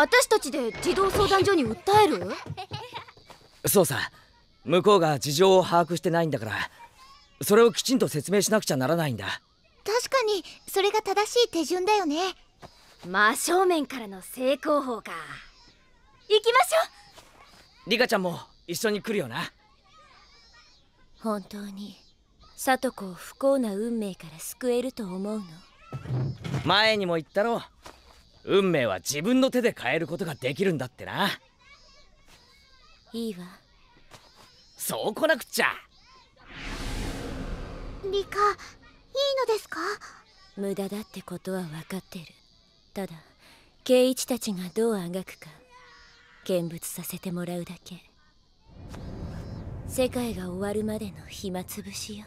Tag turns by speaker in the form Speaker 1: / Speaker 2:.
Speaker 1: 私たちで児童相談所に訴える
Speaker 2: そうさ向こうが事情を把握してないんだからそれをきちんと説明しなくちゃならないんだ
Speaker 3: 確かにそれが正しい手順だよね真正面からの正攻法か行きましょうリカちゃんも
Speaker 4: 一緒に来るよな
Speaker 1: 本当に里子を不幸な運命から救えると思うの
Speaker 5: 前にも言ったろう運命は自分の手で変えることができるんだってないいわそうこなくっちゃ
Speaker 1: リカいいのですか無駄だってことは分かってるただ圭一たちがどうあがくか見物させてもらうだけ世界が終わるまでの暇つぶしよ